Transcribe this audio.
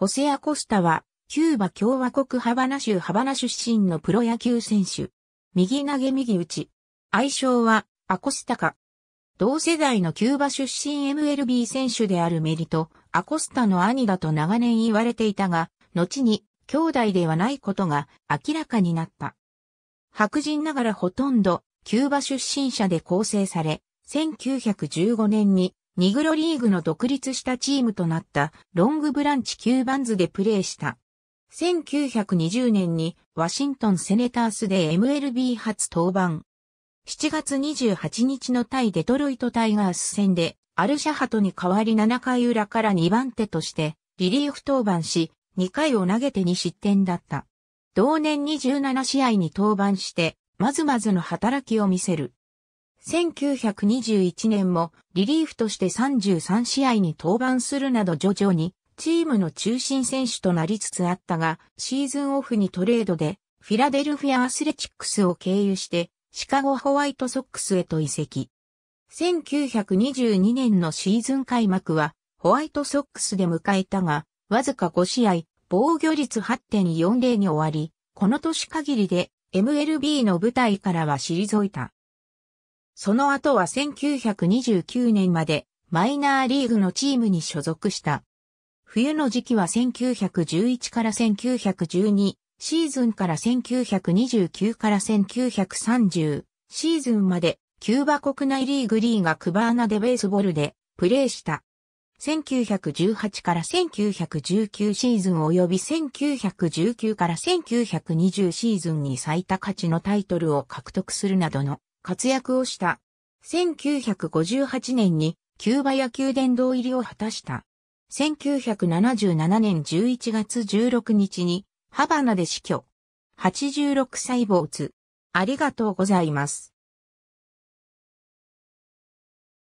ホセア・コスタは、キューバ共和国ハバナ州ハバナ出身のプロ野球選手。右投げ右打ち。愛称は、アコスタか。同世代のキューバ出身 MLB 選手であるメリと、アコスタの兄だと長年言われていたが、後に、兄弟ではないことが明らかになった。白人ながらほとんど、キューバ出身者で構成され、1915年にニグロリーグの独立したチームとなったロングブランチ9番図ズでプレーした。1920年にワシントンセネタースで MLB 初登板。7月28日の対デトロイトタイガース戦でアルシャハトに代わり7回裏から2番手としてリリーフ登板し2回を投げて2失点だった。同年27試合に登板してまずまずの働きを見せる。1921年もリリーフとして33試合に登板するなど徐々にチームの中心選手となりつつあったが、シーズンオフにトレードでフィラデルフィアアスレチックスを経由してシカゴホワイトソックスへと移籍。1922年のシーズン開幕はホワイトソックスで迎えたが、わずか5試合、防御率8.40に終わり、この年限りで MLB の舞台からは退いた。その後は1929年までマイナーリーグのチームに所属した。冬の時期は1911から1912シーズンから1929から1930シーズンまでキューバ国内リーグリーガクバーナでベースボールでプレーした。1918から1919シーズン及び1919から1920シーズンに最多勝ちのタイトルを獲得するなどの活躍をした。1958年にキューバ野球殿堂入りを果たした。1977年11月16日にハバナで死去。86歳没。ありがとうございます。